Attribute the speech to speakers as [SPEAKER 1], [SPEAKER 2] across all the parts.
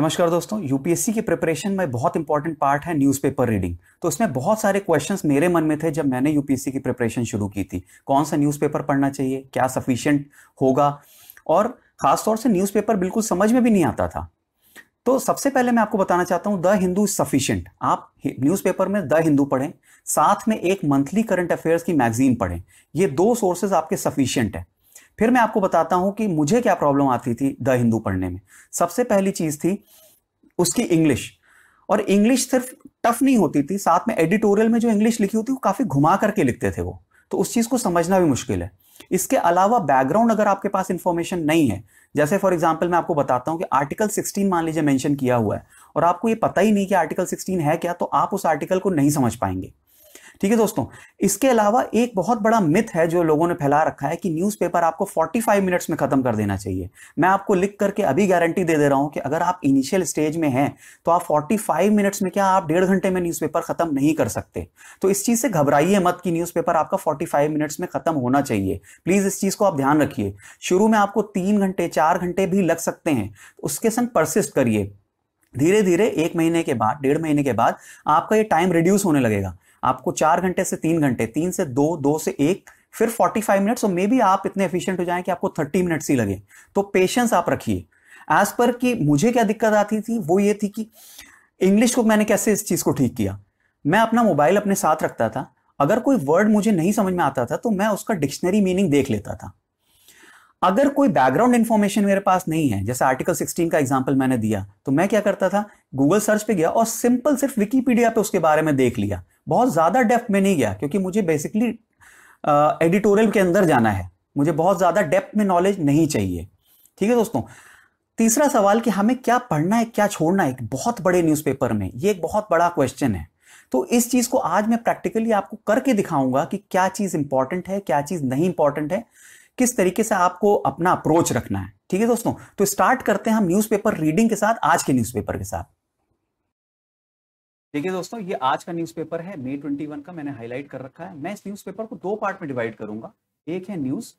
[SPEAKER 1] नमस्कार दोस्तों यूपीएससी की प्रिपरेशन में बहुत इंपॉर्टेंट पार्ट है न्यूज़पेपर रीडिंग तो उसमें बहुत सारे क्वेश्चंस मेरे मन में थे जब मैंने यूपीएससी की प्रिपरेशन शुरू की थी कौन सा न्यूज़पेपर पढ़ना चाहिए क्या सफिशियंट होगा और ख़ासतौर से न्यूज़पेपर बिल्कुल समझ में भी नहीं आता था तो सबसे पहले मैं आपको बताना चाहता हूँ द हिंदू इज सफिशियंट आप न्यूज़पेपर में द हिंदू पढ़ें साथ में एक मंथली करंट अफेयर्स की मैगजीन पढ़ें ये दो सोर्सेज आपके सफिशियंट है फिर मैं आपको बताता हूं कि मुझे क्या प्रॉब्लम आती थी द हिंदू पढ़ने में सबसे पहली चीज़ थी उसकी इंग्लिश और इंग्लिश सिर्फ टफ नहीं होती थी साथ में एडिटोरियल में जो इंग्लिश लिखी होती वो काफ़ी घुमा करके लिखते थे वो तो उस चीज़ को समझना भी मुश्किल है इसके अलावा बैकग्राउंड अगर आपके पास इंफॉर्मेशन नहीं है जैसे फॉर एग्जाम्पल मैं आपको बताता हूँ कि आर्टिकल 16 मान लीजिए मेंशन किया हुआ है और आपको ये पता ही नहीं कि आर्टिकल 16 है क्या तो आप उस आर्टिकल को नहीं समझ पाएंगे ठीक है दोस्तों इसके अलावा एक बहुत बड़ा मिथ है जो लोगों ने फैला रखा है कि न्यूज़पेपर आपको 45 मिनट्स में ख़त्म कर देना चाहिए मैं आपको लिख करके अभी गारंटी दे दे रहा हूं कि अगर आप इनिशियल स्टेज में हैं तो आप 45 मिनट्स में क्या आप डेढ़ घंटे में न्यूज ख़त्म नहीं कर सकते तो इस चीज़ से घबराइए मत कि न्यूज आपका फोर्टी मिनट्स में ख़त्म होना चाहिए प्लीज़ इस चीज़ को आप ध्यान रखिए शुरू में आपको तीन घंटे चार घंटे भी लग सकते हैं उसके संग परसिस्ट करिए धीरे धीरे एक महीने के बाद डेढ़ महीने के बाद आपका ये टाइम रिड्यूस होने लगेगा आपको चार घंटे से तीन घंटे तीन से दो दो से एक फिर 45 मिनट्स और मे बी आप इतने एफिशिएंट हो जाएं कि आपको 30 मिनट्स ही लगे तो पेशेंस आप रखिए एज पर कि मुझे क्या दिक्कत आती थी वो ये थी कि इंग्लिश को मैंने कैसे इस चीज़ को ठीक किया मैं अपना मोबाइल अपने साथ रखता था अगर कोई वर्ड मुझे नहीं समझ में आता था तो मैं उसका डिक्शनरी मीनिंग देख लेता था अगर कोई बैकग्राउंड इन्फॉर्मेशन मेरे पास नहीं है जैसे आर्टिकल 16 का एग्जाम्पल मैंने दिया तो मैं क्या करता था गूगल सर्च पे गया और सिंपल सिर्फ विकीपीडिया पे उसके बारे में देख लिया बहुत ज़्यादा डेप्थ में नहीं गया क्योंकि मुझे बेसिकली एडिटोरियल के अंदर जाना है मुझे बहुत ज़्यादा डेप्थ में नॉलेज नहीं चाहिए ठीक है दोस्तों तीसरा सवाल कि हमें क्या पढ़ना है क्या छोड़ना है एक बहुत बड़े न्यूज़पेपर में ये एक बहुत बड़ा क्वेश्चन है तो इस चीज़ को आज मैं प्रैक्टिकली आपको करके दिखाऊंगा कि क्या चीज़ इंपॉर्टेंट है क्या चीज़ नहीं इंपॉर्टेंट है किस तरीके से आपको अपना अप्रोच रखना है ठीक है दोस्तों तो स्टार्ट करते हैं हम न्यूज़पेपर रीडिंग के साथ आज के न्यूज़पेपर के साथ देखिए दोस्तों ये आज का न्यूज़पेपर है मई 21 का मैंने हाईलाइट कर रखा है मैं इस न्यूज़पेपर को दो पार्ट में डिवाइड करूंगा एक है न्यूज़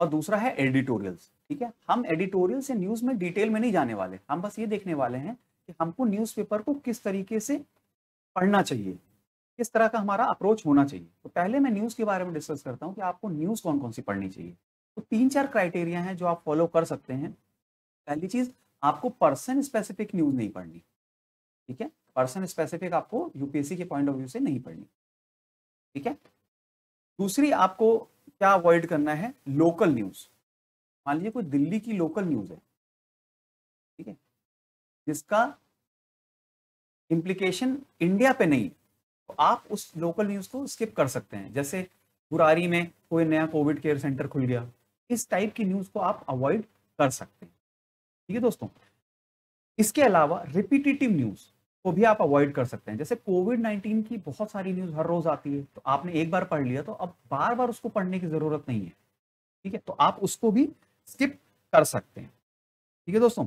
[SPEAKER 1] और दूसरा है एडिटोरियल्स ठीक है हम एडिटोरियल से न्यूज़ में डिटेल में नहीं जाने वाले हम बस ये देखने वाले हैं कि हमको न्यूज को किस तरीके से पढ़ना चाहिए किस तरह का हमारा अप्रोच होना चाहिए तो पहले मैं न्यूज़ के बारे में डिस्कस करता हूँ कि आपको न्यूज़ कौन कौन सी पढ़नी चाहिए तो तीन चार क्राइटेरिया है जो आप फॉलो कर सकते हैं पहली चीज़ आपको पर्सन स्पेसिफिक न्यूज़ नहीं पढ़नी ठीक है पर्सन स्पेसिफिक आपको यूपीएससी के पॉइंट ऑफ व्यू से नहीं पढ़नी ठीक है दूसरी आपको क्या अवॉइड करना है लोकल न्यूज मान लीजिए कोई दिल्ली की लोकल न्यूज है ठीक है जिसका इम्प्लीकेशन इंडिया पे नहीं तो आप उस लोकल न्यूज को स्किप कर सकते हैं जैसे बुरारी में कोई नया कोविड केयर सेंटर खुल गया इस टाइप की न्यूज को आप अवॉइड कर सकते हैं ठीक है दोस्तों इसके अलावा रिपीटेटिव न्यूज को भी आप अवॉइड कर सकते हैं जैसे कोविड नाइन्टीन की बहुत सारी न्यूज हर रोज आती है तो आपने एक बार पढ़ लिया तो अब बार बार उसको पढ़ने की जरूरत नहीं है ठीक है तो आप उसको भी स्किप कर सकते हैं ठीक है दोस्तों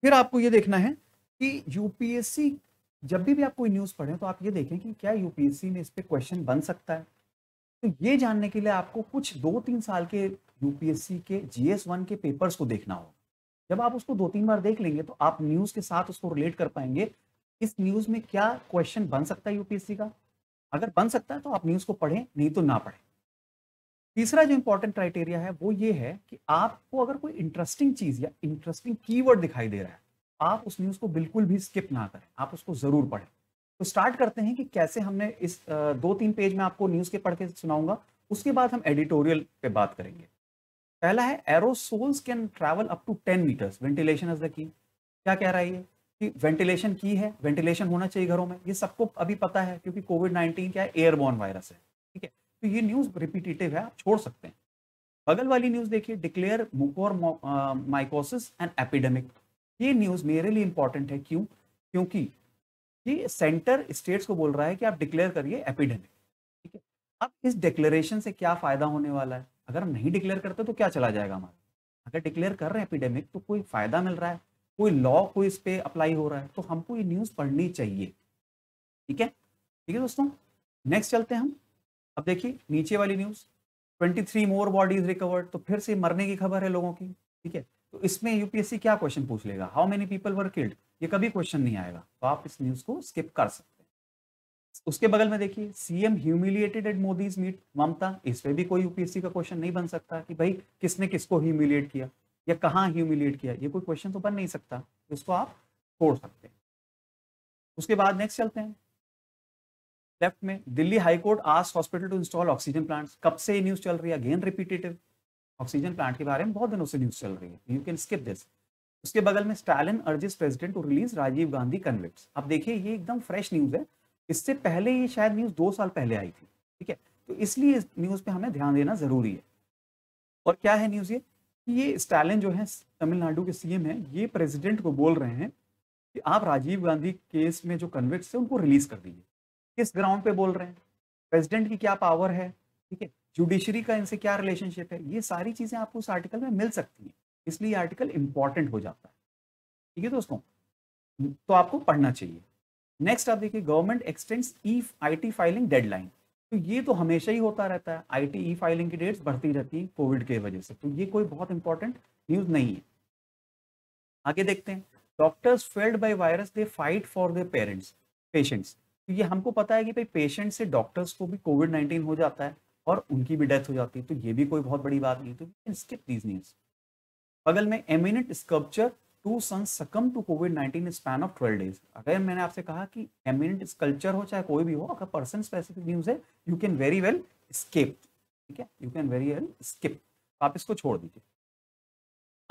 [SPEAKER 1] फिर आपको ये देखना है कि यूपीएससी जब भी, भी आप कोई न्यूज पढ़े तो आप ये देखें कि क्या यूपीएससी में इस पर क्वेश्चन बन सकता है तो ये जानने के लिए आपको कुछ दो तीन साल के यूपीएससी के जीएस वन के पेपर्स को देखना होगा जब आप उसको दो तीन बार देख लेंगे तो आप न्यूज के साथ उसको रिलेट कर पाएंगे इस न्यूज में क्या क्वेश्चन बन सकता है यूपीएससी का अगर बन सकता है तो आप न्यूज को पढ़ें नहीं तो ना पढ़ें तीसरा जो इंपॉर्टेंट क्राइटेरिया है वो ये है कि आपको अगर कोई इंटरेस्टिंग चीज या इंटरेस्टिंग कीवर्ड दिखाई दे रहा है आप उस न्यूज को बिल्कुल भी स्किप ना करें आप उसको जरूर पढ़ें तो स्टार्ट करते हैं कि कैसे हमने इस दो तीन पेज में आपको न्यूज के पढ़ के सुनाऊंगा उसके बाद हम एडिटोरियल पे बात करेंगे पहला है aerosols can travel up to ten metres ventilation is the key क्या कह रहा है ये कि वेंटिलेशन की है वेंटिलेशन होना चाहिए घरों में ये सबको अभी पता है क्योंकि कोविड नाइन्टीन क्या है एयरबॉर्न वायरस है ठीक है तो ये न्यूज़ रिपीटेटिव है आप छोड़ सकते हैं बगल वाली न्यूज़ देखिए declare mucormycosis and epidemic ये न्यूज़ मेरे लिए इंपॉर्टेंट है क्यों क्योंकि ये सेंटर स्टेट्स को बोल रहा है कि आप डिक्लेयर करिए एपिडेमिक ठीक है अब इस डिक्लेरेशन से क्या फ़ायदा होने वाला है अगर हम नहीं डिक्लेयर करते तो क्या चला जाएगा हमारा अगर डिक्लेयर कर रहे हैं एपिडेमिक तो कोई फायदा मिल रहा है कोई लॉ कोई इस पर अप्लाई हो रहा है तो हमको ये न्यूज़ पढ़नी चाहिए ठीक है ठीक है दोस्तों नेक्स्ट चलते हैं हम अब देखिए नीचे वाली news twenty three more bodies recovered तो फिर से मरने की खबर है लोगों की ठीक है तो इसमें यूपीएससी क्या क्वेश्चन पूछ लेगा how many people were killed ये कभी क्वेश्चन नहीं आएगा तो आप इस न्यूज़ को स्किप कर सकते उसके बगल में देखिए CM humiliated at Modi's meet Mamata इस पे भी कोई यूपीएससी का क्वेश्चन नहीं बन सकता कि भाई किसने किसको ह्यूमिलिएट किया या कहाँ ह्यूमिलिएट किया ये कोई क्वेश्चन तो बन नहीं सकता इसको आप छोड़ सकते हैं उसके बाद नेक्स्ट चलते हैं लेफ्ट में दिल्ली हाईकोर्ट आज hospital to install oxygen plants कब से ये न्यूज चल रही है अगेन रिपीटेटिव ऑक्सीजन प्लांट के बारे में बहुत दिनों से न्यूज चल रही है यू कैन स्किप दिस उसके बगल में Stalin urges president to release Rajiv Gandhi convict अब देखिए ये एकदम फ्रेश न्यूज है इससे पहले ये शायद न्यूज़ दो साल पहले आई थी ठीक है तो इसलिए इस न्यूज़ पे हमें ध्यान देना ज़रूरी है और क्या है न्यूज़ ये कि ये स्टालिन जो है तमिलनाडु के सीएम हैं ये प्रेसिडेंट को बोल रहे हैं कि आप राजीव गांधी केस में जो कन्विक्ट है उनको रिलीज कर दीजिए किस ग्राउंड पे बोल रहे हैं प्रेसिडेंट की क्या पावर है ठीक है जुडिशरी का इनसे क्या रिलेशनशिप है ये सारी चीज़ें आपको उस आर्टिकल में मिल सकती है इसलिए आर्टिकल इंपॉर्टेंट हो जाता है ठीक है दोस्तों तो आपको पढ़ना चाहिए नेक्स्ट आप देखिए government extends e IT filing deadline तो ये तो हमेशा ही होता रहता है आईटी ई फाइलिंग की डेट्स बढ़ती रहती हैं कोविड के वजह से तो ये कोई बहुत इंपॉर्टेंट न्यूज नहीं है आगे देखते हैं doctors felled by virus they fight for the parents patients तो ये हमको पता है कि भाई पेशेंट से डॉक्टर्स को भी कोविड नाइन्टीन हो जाता है और उनकी भी डेथ हो जाती है तो ये भी कोई बहुत बड़ी बात नहीं तो स्किप दीज न्यूज बगल में eminent sculpture two son succumb to covid nineteen span of twelve days अगर मैंने आपसे कहा कि एमिनेंट कल्चर हो चाहे कोई भी हो अगर पर्सन स्पेसिफिक न्यूज है you can very well skip ठीक है you can very well skip आप इसको छोड़ दीजिए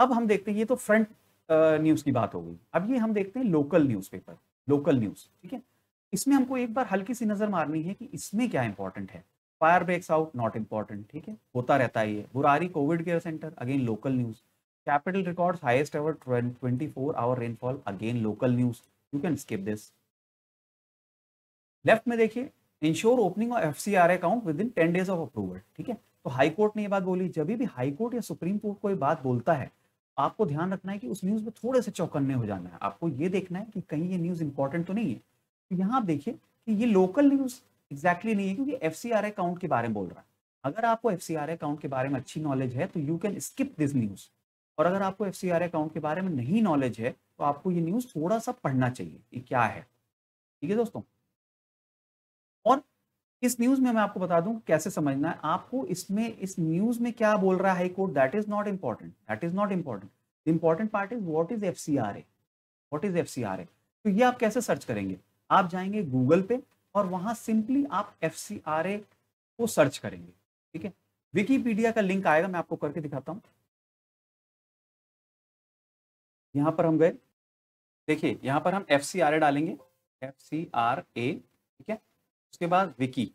[SPEAKER 1] अब हम देखते हैं ये तो फ्रंट न्यूज की बात हो गई अब ये हम देखते हैं लोकल न्यूज़पेपर लोकल न्यूज ठीक है इसमें हमको एक बार हल्की सी नजर मारनी है कि इसमें क्या इंपॉर्टेंट है fire breaks out not important ठीक है होता रहता है ये Burari covid care centre again local news Capital records highest ever 24 hour rainfall. Again, local news. You can skip this. Left में देखिए ensure opening of F account within ten days of approval ठीक है तो high court ने यह बात बोली जब भी हाई कोर्ट या सुप्रीम कोर्ट कोई बात बोलता है आपको ध्यान रखना है कि उस न्यूज में थोड़े से चौकन्ने हो जाना है आपको ये देखना है कि कहीं ये न्यूज इंपॉर्टेंट तो नहीं है तो यहाँ आप देखिए कि ये लोकल न्यूज एग्जैक्टली नहीं है क्योंकि एफ सी आर अकाउंट के बारे में बोल रहा है अगर आपको एफ सी आर अकाउंट के बारे में अच्छी नॉलेज है तो you can skip this news और अगर आपको एफ अकाउंट के बारे में नहीं नॉलेज है तो आपको ये न्यूज़ थोड़ा सा पढ़ना चाहिए कि क्या है ठीक है दोस्तों और इस न्यूज़ में मैं आपको बता दूं कैसे समझना है आपको इसमें इस न्यूज़ में क्या बोल रहा है high court that is not important that is not important important part is what is F C R A what is F C R A तो ये आप कैसे सर्च करेंगे आप जाएंगे गूगल पे और वहां सिंपली आप एफ सी आर ए को सर्च करेंगे ठीक है विकीपीडिया का लिंक आएगा मैं आपको करके दिखाता हूँ यहाँ पर हम गए देखिए यहाँ पर हम एफ सी आर ए डालेंगे एफ सी आर ए ठीक है उसके बाद विकी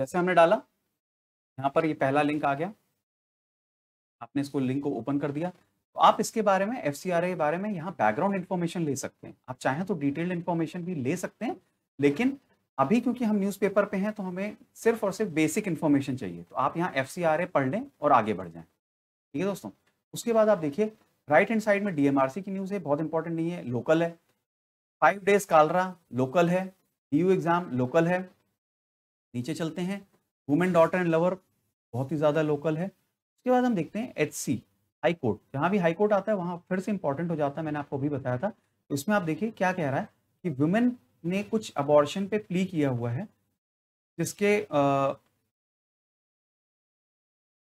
[SPEAKER 1] जैसे हमने डाला यहाँ पर ये पहला लिंक आ गया आपने इसको लिंक को ओपन कर दिया तो आप इसके बारे में एफ सी आर ए के बारे में यहाँ बैकग्राउंड इन्फॉर्मेशन ले सकते हैं आप चाहें तो डिटेल्ड इन्फॉर्मेशन भी ले सकते हैं लेकिन अभी क्योंकि हम न्यूज़पेपर पे हैं तो हमें सिर्फ और सिर्फ बेसिक इन्फॉर्मेशन चाहिए तो आप यहाँ एफ सी आर ए पढ़ लें और आगे बढ़ जाएं ठीक है दोस्तों उसके बाद आप देखिए राइट हैंड साइड में डीएमआरसी की न्यूज़ है बहुत इंपॉर्टेंट नहीं है लोकल है फाइव डेज कालरा लोकल है यू एग्जाम लोकल है नीचे चलते हैं वुमेन डॉटर एंड लवर बहुत ही ज़्यादा लोकल है उसके बाद हम देखते हैं एच सी हाई कोर्ट जहाँ भी हाई कोर्ट आता है वहां फिर से इंपॉर्टेंट हो जाता है मैंने आपको भी बताया था उसमें आप देखिए क्या कह रहा है कि वुमेन ने कुछ अबॉर्शन पे प्ली किया हुआ है जिसके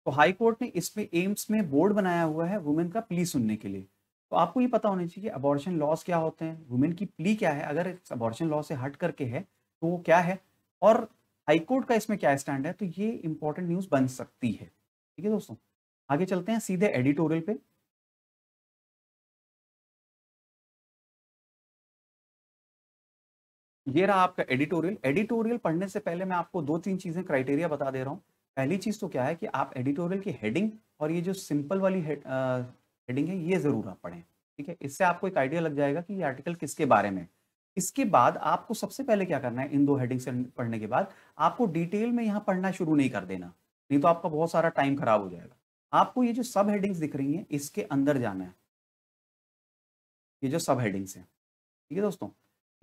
[SPEAKER 1] तो हाई कोर्ट ने इसमें एम्स में बोर्ड बनाया हुआ है वुमेन का प्ली सुनने के लिए तो आपको ये पता होना चाहिए अबॉर्शन लॉस क्या होते हैं वुमेन की प्ली क्या है अगर अबॉर्शन लॉ से हट करके है तो वो क्या है और हाईकोर्ट का इसमें क्या स्टैंड है तो ये इंपॉर्टेंट न्यूज़ बन सकती है ठीक है दोस्तों आगे चलते हैं सीधे एडिटोरियल पे ये रहा आपका एडिटोरियल एडिटोरियल पढ़ने से पहले मैं आपको दो तीन चीज़ें क्राइटेरिया बता दे रहा हूँ पहली चीज़ तो क्या है कि आप एडिटोरियल की हेडिंग और ये जो सिंपल वाली हेड, आ, हेडिंग है ये ज़रूर आप पढ़ें ठीक है इससे आपको एक आइडिया लग जाएगा कि ये आर्टिकल किसके बारे में इसके बाद आपको सबसे पहले क्या करना है इन दो हेडिंग से पढ़ने के बाद आपको डिटेल में यहाँ पढ़ना शुरू नहीं कर देना नहीं तो आपका बहुत सारा टाइम खराब हो जाएगा आपको ये जो सब हेडिंग्स दिख रही हैं इसके अंदर जाना है ये जो सब हेडिंग्स हैं ठीक है दोस्तों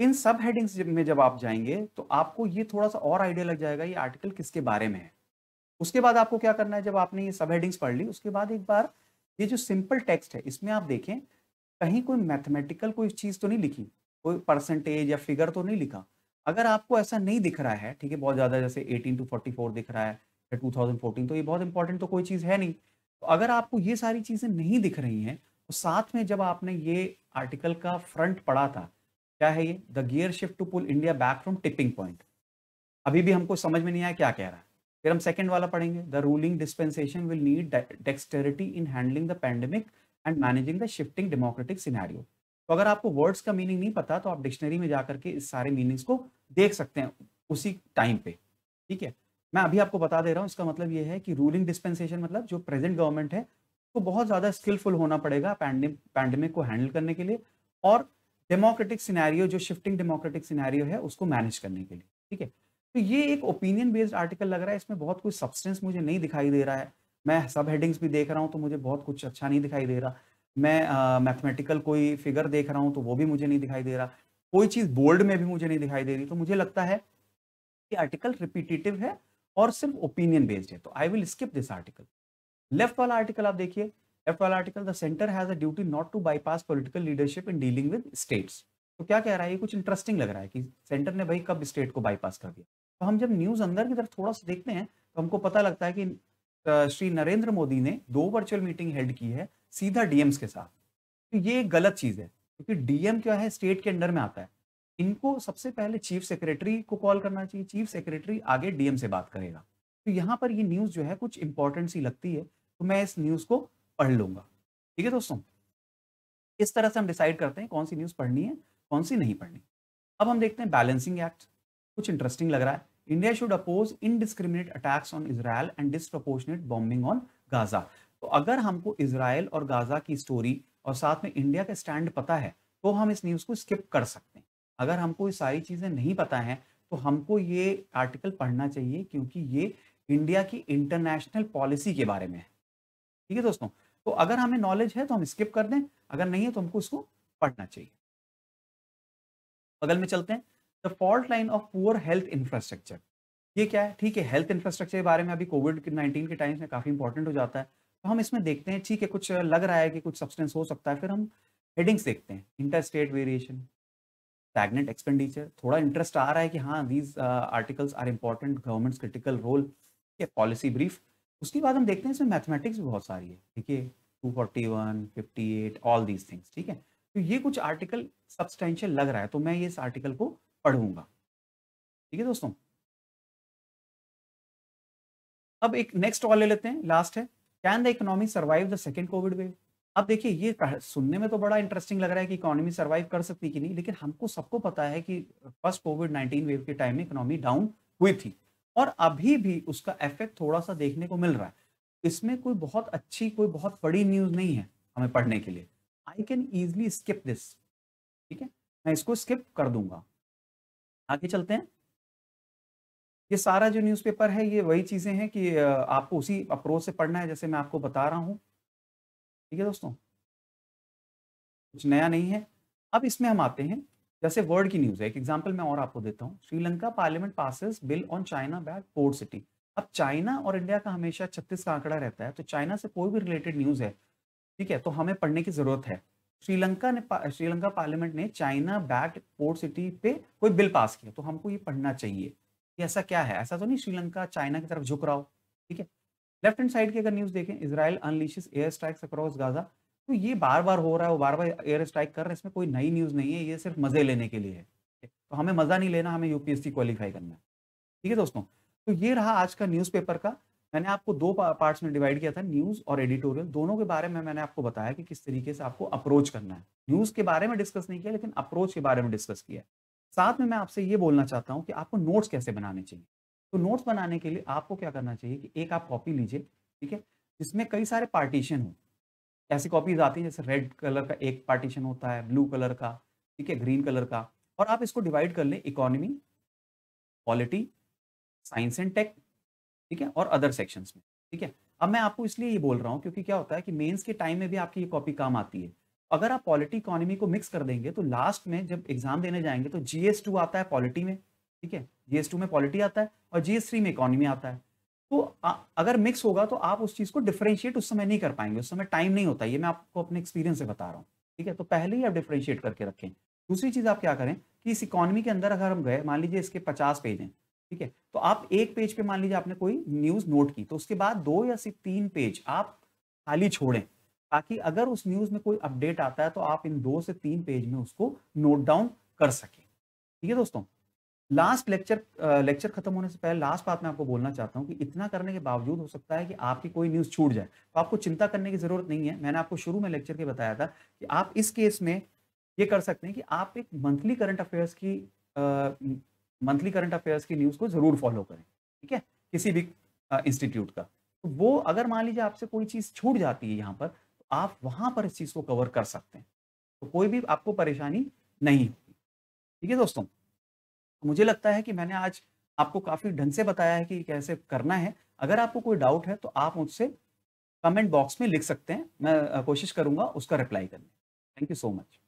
[SPEAKER 1] इन सब हेडिंग्स में जब आप जाएंगे तो आपको ये थोड़ा सा और आइडिया लग जाएगा ये आर्टिकल किसके बारे में है उसके बाद आपको क्या करना है जब आपने ये सब हेडिंग्स पढ़ ली उसके बाद एक बार ये जो सिंपल टेक्स्ट है इसमें आप देखें कहीं कोई मैथमेटिकल कोई चीज़ तो नहीं लिखी कोई परसेंटेज या फिगर तो नहीं लिखा अगर आपको ऐसा नहीं दिख रहा है ठीक है बहुत ज़्यादा जैसे 18 टू 44 दिख रहा है या 2014 तो ये बहुत इंपॉर्टेंट तो कोई चीज़ है नहीं तो अगर आपको ये सारी चीज़ें नहीं दिख रही हैं तो साथ में जब आपने ये आर्टिकल का फ्रंट पढ़ा था क्या है ये the gear shift to pull India back from tipping point अभी भी हमको समझ में नहीं आया क्या कह रहा है फिर हम सेकंड वाला पढ़ेंगे the ruling dispensation will need dexterity in handling the pandemic and managing the shifting democratic scenario तो अगर आपको वर्ड्स का मीनिंग नहीं पता तो आप डिक्शनरी में जाकर के इस सारे मीनिंग्स को देख सकते हैं उसी टाइम पे ठीक है मैं अभी आपको बता दे रहा हूँ इसका मतलब ये है कि रूलिंग डिस्पेंसेशन मतलब जो प्रेजेंट गवर्नमेंट है उसको तो बहुत ज़्यादा स्किलफुल होना पड़ेगा पैंडमिक को हैंडल करने के लिए और डेमोक्रेटिक सिनेरियो जो शिफ्टिंग डेमोक्रेटिक सिनेरियो है उसको मैनेज करने के लिए ठीक है तो ये एक ओपिनियन बेस्ड आर्टिकल लग रहा है इसमें बहुत कुछ सब्सटेंस मुझे नहीं दिखाई दे रहा है मैं सब हेडिंग्स भी देख रहा हूँ तो मुझे बहुत कुछ अच्छा नहीं दिखाई दे रहा मैं मैथमेटिकल uh, कोई फिगर देख रहा हूँ तो वो भी मुझे नहीं दिखाई दे रहा कोई चीज़ बोल्ड में भी मुझे नहीं दिखाई दे रही तो मुझे लगता है कि आर्टिकल रिपीटेटिव है और सिर्फ ओपिनियन बेस्ड है तो I will skip this article left वाला आर्टिकल आप देखिए लेफ्ट वाला article the centre has a duty not to bypass political leadership in dealing with states तो क्या कह रहा है ये कुछ इंटरेस्टिंग लग रहा है कि सेंटर ने भाई कब स्टेट को बाईपास कर दिया हम जब न्यूज़ अंदर की तरफ थोड़ा सा देखते हैं तो हमको पता लगता है कि श्री नरेंद्र मोदी ने दो वर्चुअल मीटिंग हेल्ड की है सीधा डीएम्स के साथ तो ये गलत चीज़ है क्योंकि डीएम क्या है स्टेट के अंडर में आता है इनको सबसे पहले चीफ सेक्रेटरी को कॉल करना चाहिए चीफ सेक्रेटरी आगे डीएम से बात करेगा तो यहाँ पर ये न्यूज़ जो है कुछ इंपॉर्टेंट सी लगती है तो मैं इस न्यूज़ को पढ़ लूंगा ठीक है दोस्तों इस तरह से हम डिसाइड करते हैं कौन सी न्यूज़ पढ़नी है कौन सी नहीं पढ़नी अब हम देखते हैं बैलेंसिंग एक्ट कुछ इंटरेस्टिंग लग रहा है India should oppose indiscriminate attacks on Israel and disproportionate bombing on Gaza तो अगर हमको इसराइल और गाजा की स्टोरी और साथ में इंडिया का स्टैंड पता है तो हम इस न्यूज़ को स्किप कर सकते हैं अगर हमको ये सारी चीज़ें नहीं पता हैं तो हमको ये आर्टिकल पढ़ना चाहिए क्योंकि ये इंडिया की इंटरनेशनल पॉलिसी के बारे में है ठीक है दोस्तों तो अगर हमें नॉलेज है तो हम स्किप कर दें अगर नहीं है तो हमको इसको पढ़ना चाहिए बगल में चलते हैं the fault line of poor health infrastructure ये क्या है ठीक है हेल्थ इंफ्रास्ट्रक्चर के बारे में अभी कोविड नाइन्टीन के टाइम्स में काफ़ी इंपॉर्टेंट हो जाता है तो हम इसमें देखते हैं ठीक है कुछ लग रहा है कि कुछ सब्सटेंस हो सकता है फिर हम हेडिंग्स देखते हैं inter state variation stagnant expenditure थोड़ा इंटरेस्ट आ रहा है कि हाँ these articles are important governments critical role या पॉलिसी ब्रीफ उसके बाद हम देखते हैं इसमें मैथमेटिक्स भी बहुत सारी है ठीक है two forty one fifty eight all these things ठीक है तो ये कुछ आर्टिकल सब्सटेंशियल लग रहा है तो मैं ये इस आर्टिकल को पढ़ूंगा ठीक है दोस्तों अब एक नेक्स्ट वाले लेते हैं लास्ट है can the economy survive the second covid wave अब देखिए ये सुनने में तो बड़ा इंटरेस्टिंग लग रहा है कि इकोनॉमी सर्वाइव कर सकती कि नहीं लेकिन हमको सबको पता है कि फर्स्ट कोविड नाइनटीन वेव के टाइम में इकोनॉमी डाउन हुई थी और अभी भी उसका इफेक्ट थोड़ा सा देखने को मिल रहा है इसमें कोई बहुत अच्छी कोई बहुत बड़ी न्यूज नहीं है हमें पढ़ने के लिए I can easily skip this ठीक है मैं इसको स्किप कर दूंगा आगे चलते हैं ये सारा जो न्यूज़पेपर है ये वही चीज़ें हैं कि आपको उसी अप्रोच से पढ़ना है जैसे मैं आपको बता रहा हूँ ठीक है दोस्तों कुछ नया नहीं है अब इसमें हम आते हैं जैसे वर्ल्ड की न्यूज़ है एक एग्जाम्पल मैं और आपको देता हूँ Sri Lanka parliament passes bill on China backed port city अब चाइना और इंडिया का हमेशा छत्तीस का आंकड़ा रहता है तो चाइना से कोई भी रिलेटेड न्यूज़ है ठीक है तो हमें पढ़ने की ज़रूरत है श्रीलंका ने श्रीलंका पार्लियामेंट ने चाइना बैक्ड पोर्ट सिटी पे कोई बिल पास किया तो हमको ये पढ़ना चाहिए कि ऐसा क्या है ऐसा तो नहीं श्रीलंका चाइना की तरफ झुक रहा हो ठीक है लेफ्ट हैंड साइड की अगर न्यूज देखें Israel unleashes air strike across Gaza तो ये बार बार हो रहा है वो बार बार एयर स्ट्राइक कर रहे हैं इसमें कोई नई न्यूज नहीं है ये सिर्फ मजे लेने के लिए है तो हमें मजा नहीं लेना हमें यूपीएससी क्वालिफाई करना है ठीक है दोस्तों तो ये रहा आज का न्यूज़पेपर का मैंने आपको दो पार्ट्स में डिवाइड किया था न्यूज और एडिटोरियल दोनों के बारे में मैंने आपको बताया कि किस तरीके से आपको अप्रोच करना है न्यूज के बारे में डिस्कस नहीं किया लेकिन अप्रोच के बारे में डिस्कस किया साथ में मैं आपसे ये बोलना चाहता हूँ कि आपको नोट्स कैसे बनाने चाहिए तो नोट्स बनाने के लिए आपको क्या करना चाहिए कि एक आप कॉपी लीजिए ठीक है जिसमें कई सारे पार्टीशन हो ऐसी कॉपीज आती हैं जैसे रेड कलर का एक पार्टीशन होता है ब्लू कलर का ठीक है ग्रीन कलर का और आप इसको डिवाइड कर लें economy polity science and tech ठीक है और अदर सेक्शंस में ठीक है अब मैं आपको इसलिए ये बोल रहा हूँ क्योंकि क्या होता है कि मेंस के टाइम में भी आपकी ये कॉपी काम आती है अगर आप पॉलिटी इकोनॉमी को मिक्स कर देंगे तो लास्ट में जब एग्जाम देने जाएंगे तो जी आता है पॉलिटी में ठीक है जी में पॉलिटी आता है और जीएस थ्री में इकोनॉमी आता है तो आ, अगर मिक्स होगा तो आप उस चीज़ को डिफ्रेंशिएट उस समय नहीं कर पाएंगे उस समय टाइम नहीं होता ये मैं आपको अपने एक्सपीरियंस से बता रहा हूँ ठीक है तो पहले ही आप डिफ्रेंशिएट करके रखें दूसरी चीज़ आप क्या करें कि इस इकोनॉमी के अंदर अगर हम गए मान लीजिए इसके पचास पेज हैं ठीक है तो आप एक पेज पे मान लीजिए आपने कोई न्यूज नोट की तो उसके बाद दो या सिर्फ तीन पेज आप खाली छोड़ें ताकि अगर उस न्यूज में कोई अपडेट आता है तो आप इन दो से तीन पेज में उसको नोट डाउन कर सके ठीक है दोस्तों लास्ट लेक्चर लेक्चर खत्म होने से पहले लास्ट बात मैं आपको बोलना चाहता हूं कि इतना करने के बावजूद हो सकता है कि आपकी कोई न्यूज़ छूट जाए तो आपको चिंता करने की ज़रूरत नहीं है मैंने आपको शुरू में लेक्चर के बताया था कि आप इस केस में ये कर सकते हैं कि आप एक मंथली करंट अफेयर्स की मंथली करंट अफेयर्स की न्यूज़ को ज़रूर फॉलो करें ठीक है किसी भी इंस्टीट्यूट का तो वो अगर मान लीजिए आपसे कोई चीज़ छूट जाती है यहाँ पर तो आप वहां पर इस चीज़ को कवर कर सकते हैं तो कोई भी आपको परेशानी नहीं होगी ठीक है दोस्तों तो मुझे लगता है कि मैंने आज आपको काफ़ी ढंग से बताया है कि कैसे करना है अगर आपको कोई डाउट है तो आप मुझसे कमेंट बॉक्स में लिख सकते हैं मैं कोशिश करूंगा उसका रिप्लाई करने थैंक यू सो मच